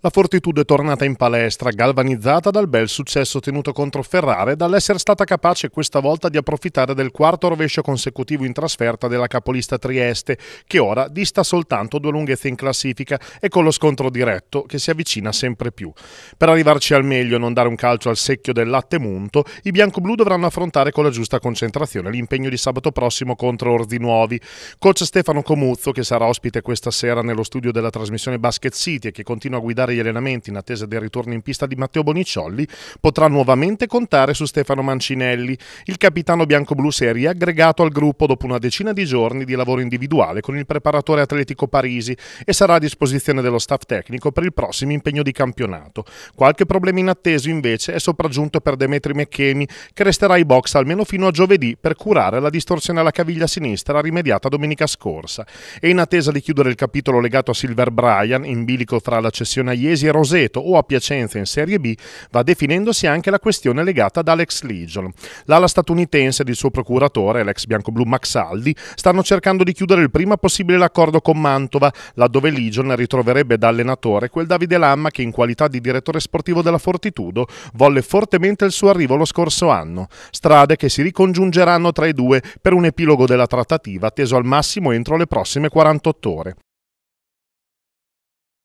La Fortitudo è tornata in palestra, galvanizzata dal bel successo ottenuto contro Ferrari, e dall'essere stata capace questa volta di approfittare del quarto rovescio consecutivo in trasferta della capolista Trieste, che ora dista soltanto due lunghezze in classifica e con lo scontro diretto che si avvicina sempre più. Per arrivarci al meglio e non dare un calcio al secchio del latte munto, i bianco-blu dovranno affrontare con la giusta concentrazione l'impegno di sabato prossimo contro Nuovi. Coach Stefano Comuzzo, che sarà ospite questa sera nello studio della trasmissione Basket City e che continua a guidare regolari gli allenamenti in attesa del ritorno in pista di Matteo Boniciolli, potrà nuovamente contare su Stefano Mancinelli. Il capitano bianco-blu si è riaggregato al gruppo dopo una decina di giorni di lavoro individuale con il preparatore atletico Parisi e sarà a disposizione dello staff tecnico per il prossimo impegno di campionato. Qualche problema inatteso invece è sopraggiunto per Demetri Mecchemi che resterà ai box almeno fino a giovedì per curare la distorsione alla caviglia sinistra rimediata domenica scorsa e in attesa di chiudere il capitolo legato a Silver Bryan in bilico fra la cessione agli Iesi e Roseto o a Piacenza in Serie B, va definendosi anche la questione legata ad Alex Legion. L'ala statunitense ed il suo procuratore, l'ex biancoblu Maxaldi, stanno cercando di chiudere il prima possibile l'accordo con Mantova, laddove Legion ritroverebbe da allenatore quel Davide Lamma che in qualità di direttore sportivo della Fortitudo volle fortemente il suo arrivo lo scorso anno. Strade che si ricongiungeranno tra i due per un epilogo della trattativa atteso al massimo entro le prossime 48 ore.